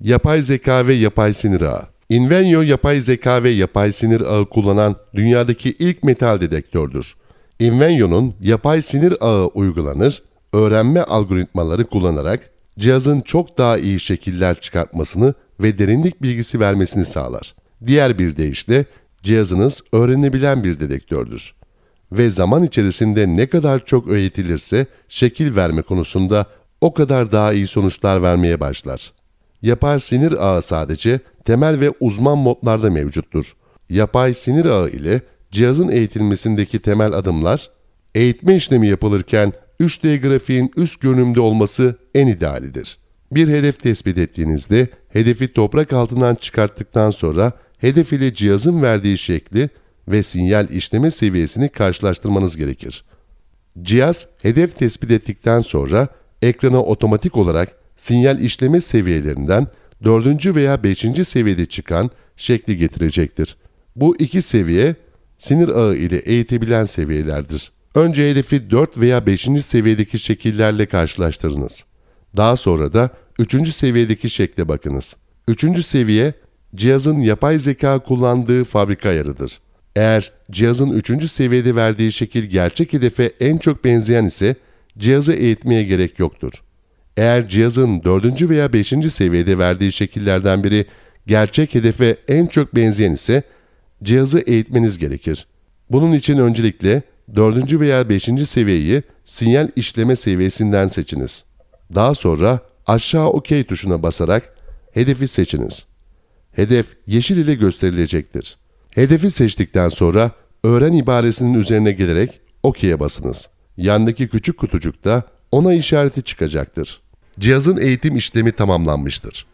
Yapay zeka ve yapay sinir ağı. Invenio yapay zeka ve yapay sinir ağı kullanan dünyadaki ilk metal detektördür. Invenio'nun yapay sinir ağı uygulanır, öğrenme algoritmaları kullanarak cihazın çok daha iyi şekiller çıkartmasını ve derinlik bilgisi vermesini sağlar. Diğer bir deyişle cihazınız öğrenebilen bir dedektördür. Ve zaman içerisinde ne kadar çok öğretilirse şekil verme konusunda o kadar daha iyi sonuçlar vermeye başlar. Yapay sinir ağı sadece temel ve uzman modlarda mevcuttur. Yapay sinir ağı ile cihazın eğitilmesindeki temel adımlar, eğitme işlemi yapılırken 3D grafiğin üst görünümde olması en idealidir. Bir hedef tespit ettiğinizde hedefi toprak altından çıkarttıktan sonra hedef ile cihazın verdiği şekli ve sinyal işleme seviyesini karşılaştırmanız gerekir. Cihaz hedef tespit ettikten sonra ekrana otomatik olarak sinyal işleme seviyelerinden 4. veya 5. seviyede çıkan şekli getirecektir. Bu iki seviye sinir ağı ile eğitebilen seviyelerdir. Önce hedefi 4 veya 5. seviyedeki şekillerle karşılaştırınız. Daha sonra da 3. seviyedeki şekle bakınız. 3. seviye cihazın yapay zeka kullandığı fabrika ayarıdır. Eğer cihazın 3. seviyede verdiği şekil gerçek hedefe en çok benzeyen ise cihazı eğitmeye gerek yoktur. Eğer cihazın 4. veya 5. seviyede verdiği şekillerden biri gerçek hedefe en çok benzeyen ise cihazı eğitmeniz gerekir. Bunun için öncelikle 4. veya 5. seviyeyi sinyal işleme seviyesinden seçiniz. Daha sonra aşağı OK tuşuna basarak hedefi seçiniz. Hedef yeşil ile gösterilecektir. Hedefi seçtikten sonra öğren ibaresinin üzerine gelerek OK'ye basınız. Yandaki küçük kutucukta ona işareti çıkacaktır cihazın eğitim işlemi tamamlanmıştır.